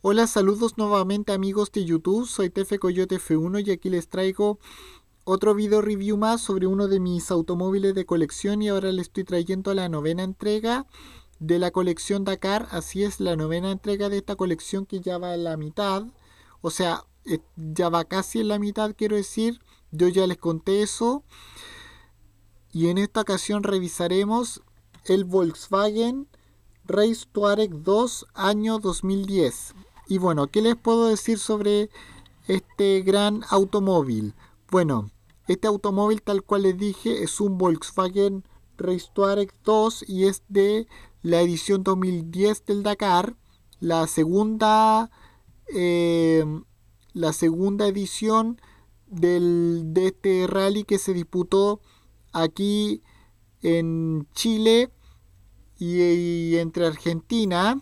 Hola, saludos nuevamente amigos de YouTube, soy Tefe Coyote F1 y aquí les traigo otro video review más sobre uno de mis automóviles de colección y ahora les estoy trayendo la novena entrega de la colección Dakar, así es, la novena entrega de esta colección que ya va en la mitad, o sea, eh, ya va casi en la mitad quiero decir, yo ya les conté eso y en esta ocasión revisaremos el Volkswagen Race Touareg 2 año 2010. Y bueno, ¿qué les puedo decir sobre este gran automóvil? Bueno, este automóvil, tal cual les dije, es un Volkswagen Touareg 2 y es de la edición 2010 del Dakar, la segunda, eh, la segunda edición del, de este rally que se disputó aquí en Chile y entre Argentina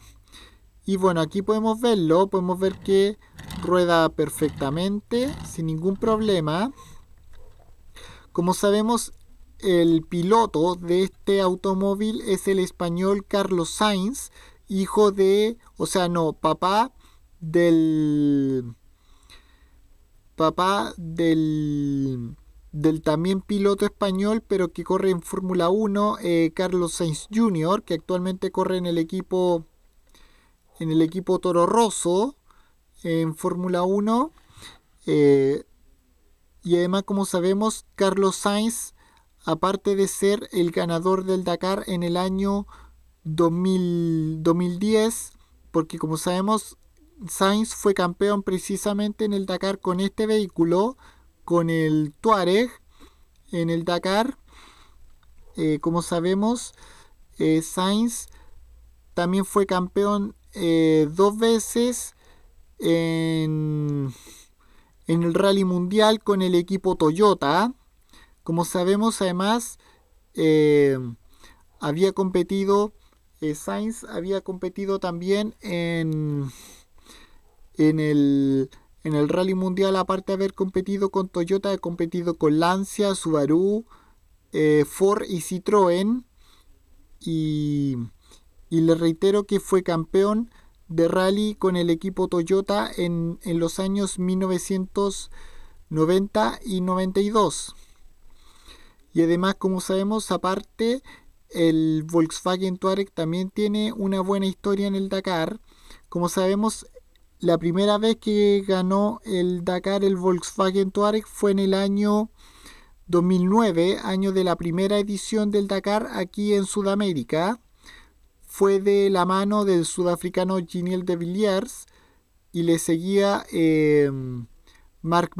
y bueno, aquí podemos verlo, podemos ver que rueda perfectamente, sin ningún problema. Como sabemos, el piloto de este automóvil es el español Carlos Sainz, hijo de, o sea, no, papá del papá del del también piloto español, pero que corre en Fórmula 1, eh, Carlos Sainz Jr., que actualmente corre en el equipo en el equipo Toro Rosso en Fórmula 1. Eh, y además, como sabemos, Carlos Sainz, aparte de ser el ganador del Dakar en el año 2010, porque como sabemos, Sainz fue campeón precisamente en el Dakar con este vehículo, con el Tuareg, en el Dakar. Eh, como sabemos, eh, Sainz también fue campeón eh, dos veces en, el rally mundial con el equipo Toyota. ¿ah? Como sabemos, además, eh, había competido, eh, Sainz había competido también en, en, el, rally mundial, aparte de haber competido con Toyota, ha competido con Lancia, Subaru, Ford y Citroën. Y y le reitero que fue campeón de rally con el equipo Toyota en, los años 1990 y 92. Y además, como sabemos, aparte, el Volkswagen Touareg también tiene una buena historia en el Dakar. Como sabemos, la primera vez que ganó el Dakar el Volkswagen Touareg fue en el año 2009, año de la primera edición del Dakar aquí en Sudamérica fue de la mano del sudafricano Giniel de Villiers y le seguía em, Mark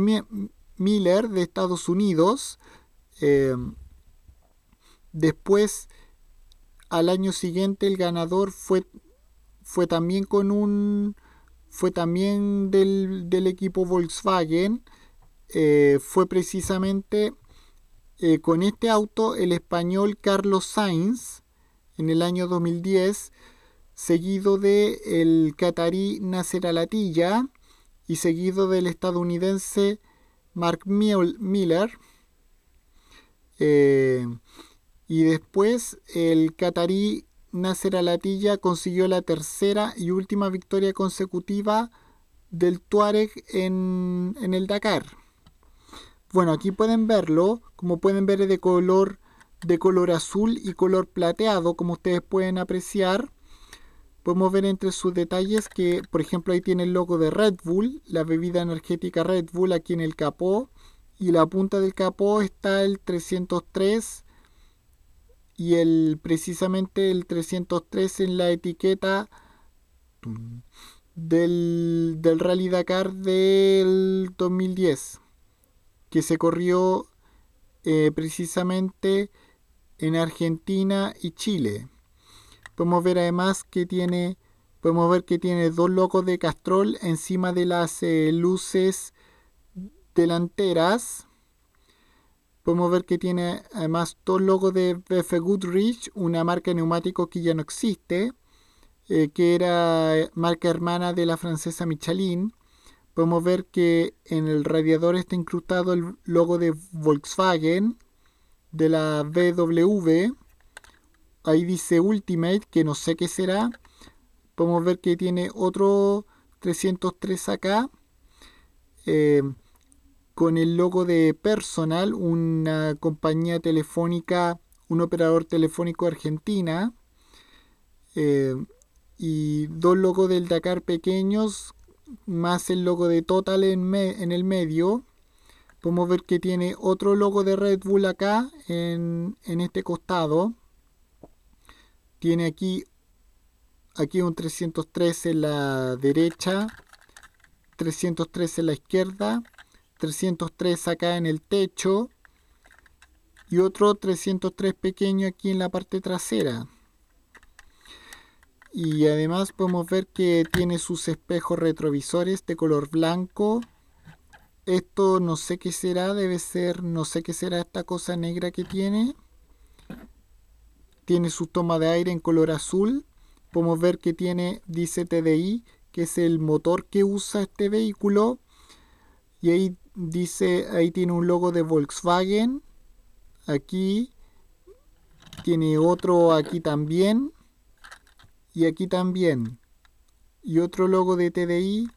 Miller de Estados Unidos. Em, después, al año siguiente, el ganador fue, fue también con un. fue también del, equipo Volkswagen. Eh, fue precisamente eh, con este auto el español Carlos Sainz, en el año 2010, seguido de el catarí Nasser Alatilla y seguido del estadounidense Mark Miller. Eh, y después el catarí Nasser Alatilla consiguió la tercera y última victoria consecutiva del Tuareg en, en el Dakar. Bueno, aquí pueden verlo, como pueden ver es de color de color azul y color plateado, como ustedes pueden apreciar. Podemos ver entre sus detalles que, por ejemplo, ahí tiene el logo de Red Bull, la bebida energética Red Bull aquí en el capó. Y la punta del capó está el 303 y el precisamente el 303 en la etiqueta del, del Rally Dakar del 2010, que se corrió eh, precisamente en Argentina y Chile. Podemos ver además que tiene, podemos ver que tiene dos logos de Castrol encima de las eh, luces delanteras. Podemos ver que tiene además dos logos de BF Goodrich, una marca de que ya no existe, eh, que era eh, marca hermana de la francesa Michelin. Podemos ver que en el radiador está incrustado el logo de Volkswagen de la BW. Ahí dice Ultimate, que no sé qué será. Podemos ver que tiene otro 303 acá. Eh, con el logo de Personal, una compañía telefónica, un operador telefónico argentina. Eh, y dos logos del Dakar pequeños, más el logo de Total en, en el medio. Podemos ver que tiene otro logo de Red Bull acá en, este costado. Tiene aquí, aquí un 303 en la derecha, 303 en la izquierda, 303 acá en el techo y otro 303 pequeño aquí en la parte trasera. Y además podemos ver que tiene sus espejos retrovisores de color blanco, esto no sé qué será, debe ser, no sé qué será esta cosa negra que tiene. Tiene su toma de aire en color azul. Podemos ver que tiene, dice TDI, que es el motor que usa este vehículo. Y ahí dice, ahí tiene un logo de Volkswagen. Aquí tiene otro aquí también. Y aquí también. Y otro logo de TDI.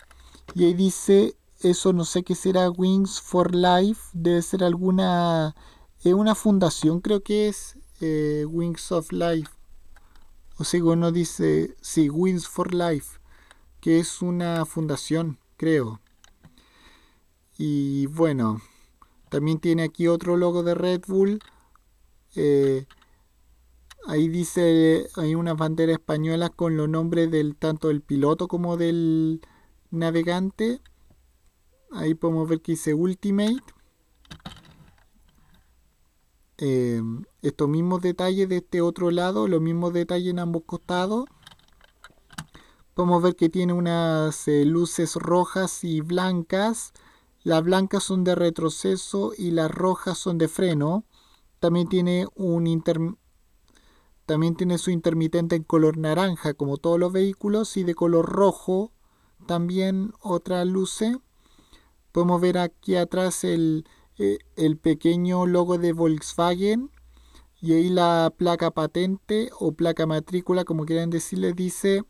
Y ahí dice eso no sé qué será Wings for Life, debe ser alguna eh, una fundación, creo que es eh, Wings of Life. O sea, uno dice, sí, Wings for Life, que es una fundación, creo. Y bueno, también tiene aquí otro logo de Red Bull. Eh, ahí dice, hay una bandera española con los nombres del tanto del piloto como del navegante ahí podemos ver que dice Ultimate. Eh, estos mismos detalles de este otro lado, los mismos detalles en ambos costados. Podemos ver que tiene unas eh, luces rojas y blancas. Las blancas son de retroceso y las rojas son de freno. También tiene, un También tiene su intermitente en color naranja, como todos los vehículos, y de color rojo también otra luce. Podemos ver aquí atrás eh, el, pequeño logo de Volkswagen y ahí la placa patente o placa matrícula, como quieran decirle, dice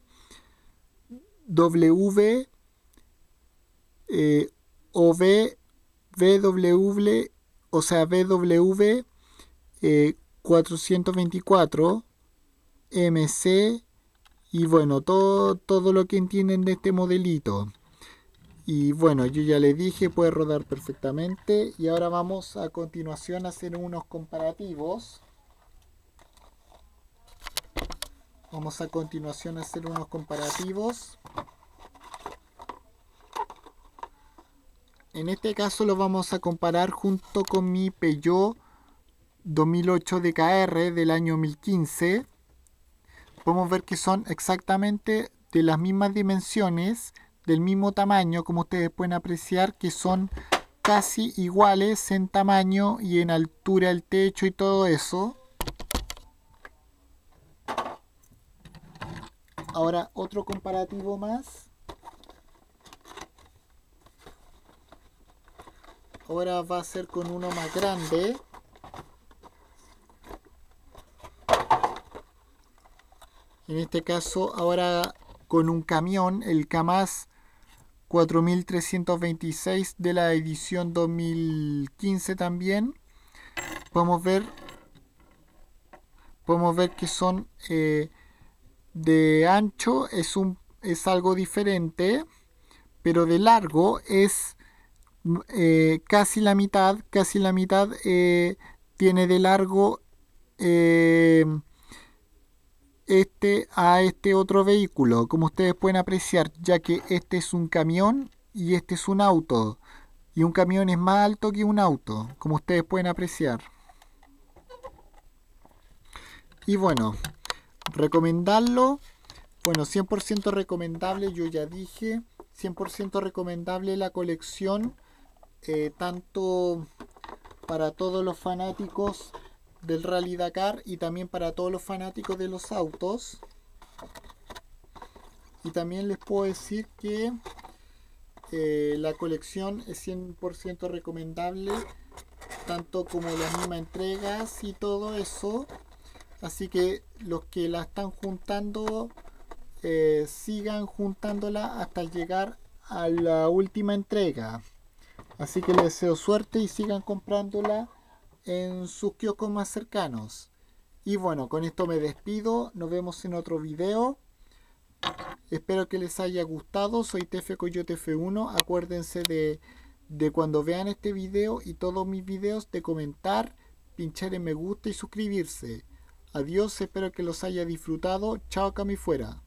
W eh, o o sea, w 424 eh, MC y bueno, todo, todo lo que entienden de este modelito. Y bueno, yo ya le dije, puede rodar perfectamente. Y ahora vamos a continuación a hacer unos comparativos. Vamos a continuación a hacer unos comparativos. En este caso lo vamos a comparar junto con mi Peugeot 2008 DKR del año 2015. Podemos ver que son exactamente de las mismas dimensiones del mismo tamaño, como ustedes pueden apreciar, que son casi iguales en tamaño y en altura el techo y todo eso. Ahora otro comparativo más. Ahora va a ser con uno más grande. En este caso ahora con un camión, el Kamaz 4326 de la edición 2015 también. Podemos ver, podemos ver que son eh, de ancho, es, un, es algo diferente, pero de largo es eh, casi la mitad, casi la mitad eh, tiene de largo este a este otro vehículo, como ustedes pueden apreciar, ya que este es un camión y este es un auto. Y un camión es más alto que un auto, como ustedes pueden apreciar. Y bueno, recomendarlo, bueno, 100% recomendable, yo ya dije, 100% recomendable la colección, eh, tanto para todos los fanáticos del Rally Dakar y también para todos los fanáticos de los autos. Y también les puedo decir que eh, la colección es 100% recomendable, tanto como las mismas entregas y todo eso. Así que los que la están juntando, eh, sigan juntándola hasta llegar a la última entrega. Así que les deseo suerte y sigan comprándola en sus kioscos más cercanos. Y bueno, con esto me despido. Nos vemos en otro video. Espero que les haya gustado. Soy Tefe Coyote F1. Acuérdense de, de cuando vean este video y todos mis videos de comentar, pinchar en me gusta y suscribirse. Adiós, espero que los haya disfrutado. Chao, Cami fuera.